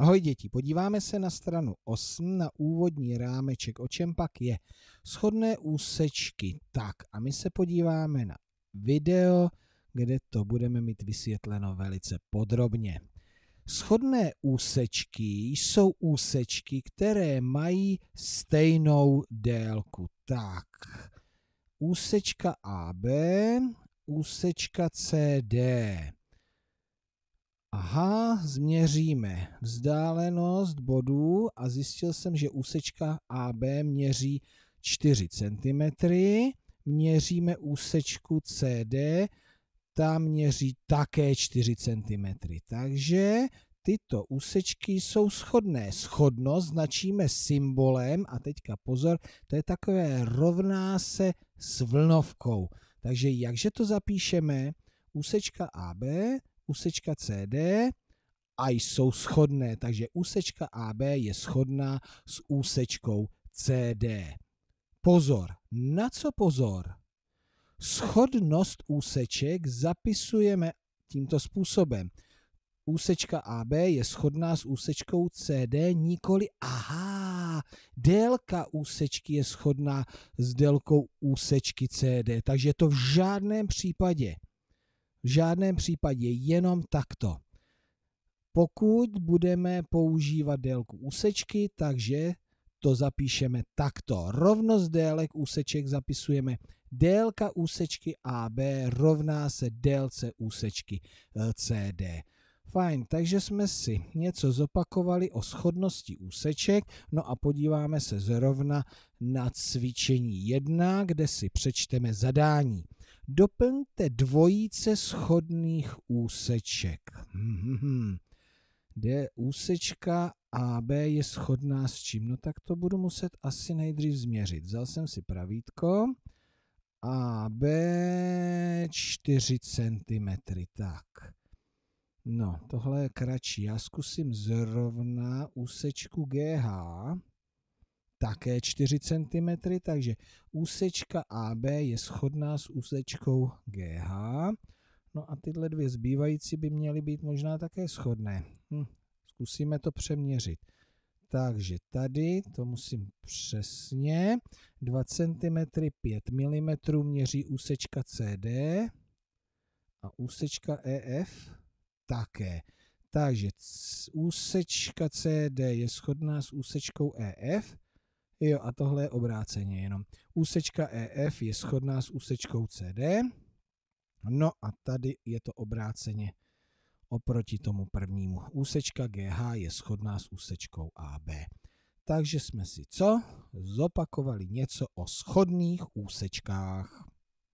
Ahoj děti, podíváme se na stranu 8 na úvodní rámeček, o čem pak je. Schodné úsečky, tak a my se podíváme na video, kde to budeme mít vysvětleno velice podrobně. Schodné úsečky jsou úsečky, které mají stejnou délku. Tak, úsečka AB, úsečka CD. Aha, změříme vzdálenost bodů a zjistil jsem, že úsečka AB měří 4 cm. Měříme úsečku CD, ta měří také 4 cm. Takže tyto úsečky jsou shodné. Schodnost značíme symbolem a teďka pozor, to je takové rovná se s vlnovkou. Takže jakže to zapíšeme? Úsečka AB úsečka CD a jsou shodné, takže úsečka AB je shodná s úsečkou CD. Pozor, na co pozor? Schodnost úseček zapisujeme tímto způsobem. Úsečka AB je shodná s úsečkou CD, nikoli aha, délka úsečky je shodná s délkou úsečky CD, takže to v žádném případě. V žádném případě jenom takto. Pokud budeme používat délku úsečky, takže to zapíšeme takto. Rovnost délek úseček zapisujeme délka úsečky AB rovná se délce úsečky eh, CD. Fajn, takže jsme si něco zopakovali o schodnosti úseček, no a podíváme se zrovna na cvičení 1, kde si přečteme zadání doplňte dvojice schodných úseček. D úsečka AB je schodná s čím? No tak to budu muset asi nejdřív změřit. Vzal jsem si pravítko. AB 4 cm. Tak. No, tohle je kratší. Já zkusím zrovna úsečku GH také 4 cm, takže úsečka AB je shodná s úsečkou GH. No a tyhle dvě zbývající by měly být možná také shodné. Hm, zkusíme to přeměřit. Takže tady to musím přesně. 2 cm 5 mm měří úsečka CD a úsečka EF také. Takže úsečka CD je shodná s úsečkou EF Jo, a tohle je obráceně jenom. Úsečka EF je shodná s úsečkou CD. No a tady je to obráceně oproti tomu prvnímu. Úsečka GH je shodná s úsečkou AB. Takže jsme si co? Zopakovali něco o schodných úsečkách.